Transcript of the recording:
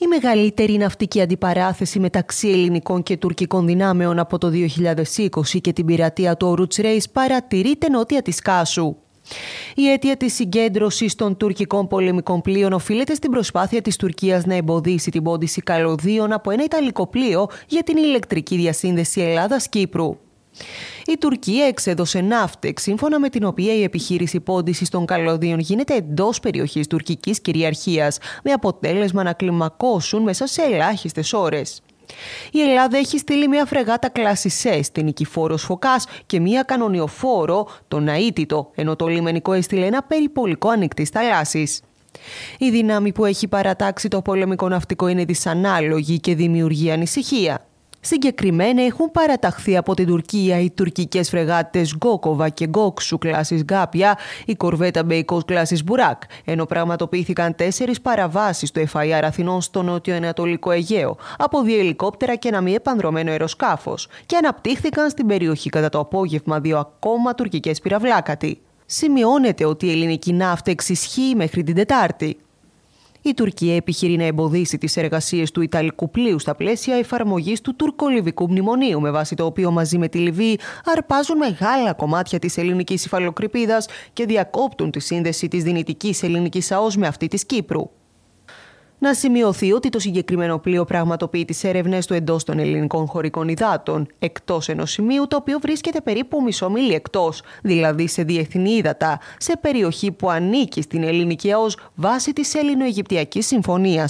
η μεγαλύτερη ναυτική αντιπαράθεση μεταξύ ελληνικών και τουρκικών δυνάμεων από το 2020 και την πειρατεία του Ορούτς Ρέις παρατηρείται νότια της Κάσου. Η αίτια της συγκέντρωσης των τουρκικών πολεμικών πλοίων οφείλεται στην προσπάθεια της Τουρκίας να εμποδίσει την πόντιση καλωδίων από ένα Ιταλικό πλοίο για την ηλεκτρική διασύνδεση Ελλάδας-Κύπρου. Η Τουρκία εξέδωσε ναύτεξ, σύμφωνα με την οποία η επιχείρηση πόντισης των καλωδίων γίνεται εντός περιοχής τουρκικής κυριαρχίας, με αποτέλεσμα να κλιμακώσουν μέσα σε ελάχιστες ώρες. Η Ελλάδα έχει στείλει μια φρεγάτα κλάσης ΣΕ στην Νικηφόρος Φωκάς και μια κανονιοφόρο, τον Αίτητο, ενώ το λιμενικό έστειλε ένα περιπολικό ανοιχτή θαλάσσης. Η δύναμη που έχει παρατάξει το πολεμικό ναυτικό είναι δυσανάλογη και δημιουργεί ανησυχία. Συγκεκριμένα έχουν παραταχθεί από την Τουρκία οι τουρκικές φρεγάτες Γκόκοβα και Γκόξου κλάσης Γκάπια, η κορβέτα Μπεϊκός κλάσης Μπουράκ, ενώ πραγματοποιήθηκαν τέσσερις παραβάσεις του FIR Αθηνών στο νότιο-ανατολικό Αιγαίο, από δύο ελικόπτερα και ένα μη επανδρομένο αεροσκάφος, και αναπτύχθηκαν στην περιοχή κατά το απόγευμα δύο ακόμα τουρκικές πυραβλάκατοι. Σημειώνεται ότι η ελληνική ναύτεξ ισχύει μέχρι την Τετάρτη. Η Τουρκία επιχειρεί να εμποδίσει τις εργασίες του Ιταλικού πλοίου στα πλαίσια εφαρμογής του τουρκολιβικού μνημονίου, με βάση το οποίο μαζί με τη Λιβύη αρπάζουν μεγάλα κομμάτια της ελληνικής υφαλοκρηπίδας και διακόπτουν τη σύνδεση της δυνητικής ελληνικής ΑΟΣ με αυτή της Κύπρου. Να σημειωθεί ότι το συγκεκριμένο πλοίο πραγματοποιεί τι έρευνες του εντός των ελληνικών χωρικών υδάτων, εκτός ενός σημείου το οποίο βρίσκεται περίπου μισό μίλι εκτός, δηλαδή σε διεθνή ύδατα, σε περιοχή που ανήκει στην ελληνική ΑΟΣ βάσει της Ελληνο-Αιγυπτιακή Συμφωνία.